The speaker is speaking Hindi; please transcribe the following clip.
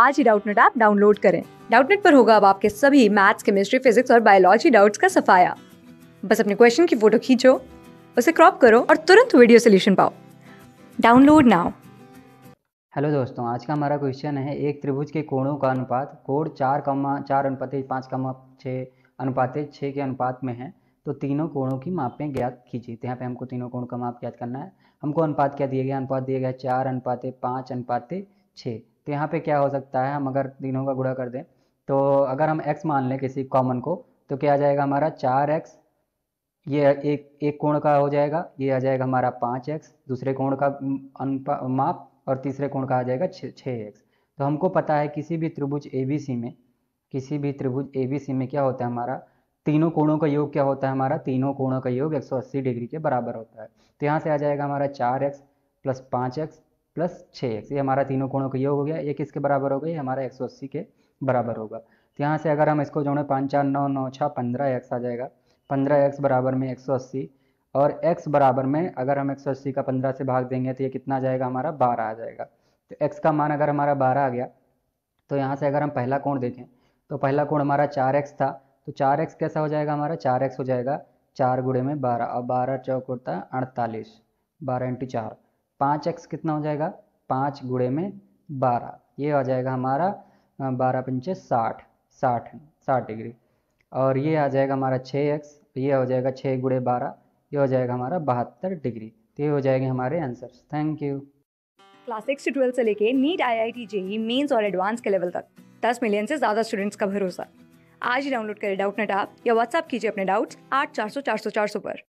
आज ही डाउटनेट ऐप डाउनलोड करें डाउटनेट पर होगा अब आपके सभी मैथ्स केमिस्ट्री फिजिक्स और बायोलॉजी डाउट्स का सफाया बस अपने क्वेश्चन की फोटो खींचो उसे क्रॉप करो और तुरंत वीडियो सोल्यूशन पाओ डाउनलोड नाउ हेलो दोस्तों आज का हमारा क्वेश्चन है एक त्रिभुज के कोणों का अनुपात कोण चार कमा चार अनुपात पाँच कमा छः अनुपात छः के अनुपात में है तो तीनों कोणों की मापें ज्ञात कीजिए तो यहाँ पे हमको तीनों कोण का माप ज्ञात करना है हमको अनुपात क्या दिया गया अनुपात दिया गया चार अनुपात पाँच अनुपात छः तो यहाँ पे क्या हो सकता है हम अगर तीनों का गुड़ा कर दें तो अगर हम x मान लें किसी कॉमन को तो क्या आ जाएगा हमारा चार एक्स ये एक एक कोण का हो जाएगा ये आ जाएगा हमारा पाँच एक्स दूसरे कोण का माप और तीसरे कोण का आ जाएगा छः एक्स तो हमको पता है किसी भी त्रिभुज ए बी सी में किसी भी त्रिभुज ए बी सी में क्या होता है हमारा तीनों कोणों का योग क्या होता है हमारा तीनों कोणों का योग अस्सी डिग्री के बराबर होता है तो यहाँ से आ जाएगा हमारा चार एक्स प्लस पाँच एक्स प्लस छः एक्स ये हमारा तीनों कोणों का योग हो गया ये किसके बराबर हो गई हमारा एक सौ अस्सी के बराबर होगा तो यहाँ से अगर हम इसको जोड़ें पाँच चार नौ नौ छः पंद्रह एक्स आ जाएगा पंद्रह एक्स बराबर में एक सौ अस्सी और एक्स बराबर में अगर हम 180 का पंद्रह से भाग देंगे तो ये कितना आ जाएगा हमारा बारह आ जाएगा तो एक्स का मान अगर हमारा बारह आ गया तो यहाँ से अगर हम पहला कोण देखें तो पहला कोण हमारा 4x था तो 4x कैसा हो जाएगा हमारा 4x हो जाएगा चार गुड़े में बारह और बारह चौक होता है अड़तालीस बारह इंटू चार पाँच एक्स कितना हो जाएगा पाँच गुड़े में बारह ये आ जाएगा हमारा बारह पंचे साठ साठ साठ डिग्री और ये आ जाएगा हमारा छः एक्स ये हो जाएगा छः गुड़े बारह ये हो जाएगा हमारा बहत्तर डिग्री तो ये हो जाएंगे हमारे answers thank you class six से ट्वेल्थ से लेके NEET I I T JEE mains और एडवांस के लेवल तक दस मिलियन से ज़्यादा स्टूडेंट्स का भरोसा आज ही डाउनलोड करें डाउट नेट आप या व्हाट्सअप कीजिए अपने डाउट्स आठ चार सौ चार सौ चार सौ पर